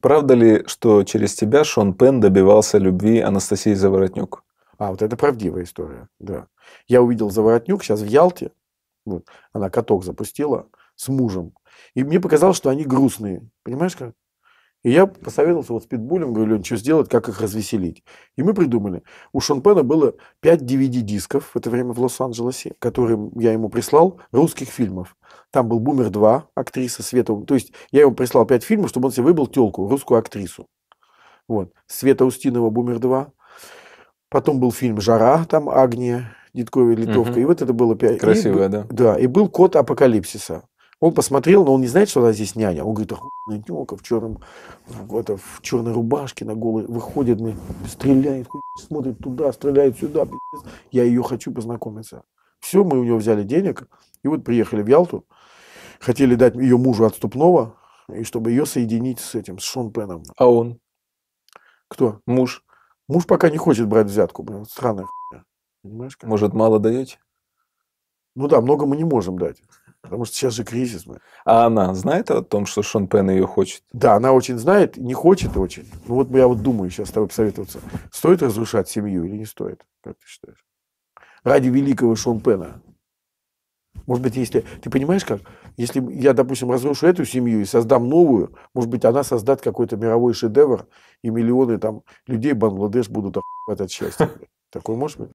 Правда ли, что через тебя Шон Пен добивался любви Анастасии Заворотнюк? А, вот это правдивая история, да. Я увидел Заворотнюк сейчас в Ялте, вот, она каток запустила с мужем, и мне показалось, что они грустные, понимаешь как? И я посоветовался вот с Питбулем, говорю, Лен, что сделать, как их развеселить. И мы придумали. У Шон Пена было 5 DVD-дисков в это время в Лос-Анджелесе, которые я ему прислал, русских фильмов. Там был «Бумер 2», актриса Света. То есть я ему прислал пять фильмов, чтобы он себе выбрал телку, русскую актрису. Вот. Света Устинова «Бумер 2». Потом был фильм «Жара», там Агния Дедкова и Литовка. Угу. И вот это было пять. Красивая, и, да. Да, и был «Кот апокалипсиса». Он посмотрел, но он не знает, что она здесь няня. Он говорит, охуенная тёлка в черном, это, в черной рубашке на голый выходит, стреляет, смотрит туда, стреляет сюда. Я ее хочу познакомиться. Все, мы у него взяли денег, и вот приехали в Ялту хотели дать ее мужу отступного, и чтобы ее соединить с этим, с Шон Пеном. А он? Кто? Муж. Муж пока не хочет брать взятку, блин, странная хуйня. Понимаешь, как? Может, мало даете? Ну да, много мы не можем дать. Потому что сейчас же кризис. Мы. А она знает о том, что Шон Пен ее хочет? Да, она очень знает, не хочет очень. Ну вот я вот думаю сейчас с тобой посоветоваться. Стоит разрушать семью или не стоит, как ты считаешь? Ради великого Шон Пена. Может быть, если... Ты понимаешь как? Если я, допустим, разрушу эту семью и создам новую, может быть, она создаст какой-то мировой шедевр, и миллионы там людей Бангладеш будут охуевать от счастья. Такое может быть?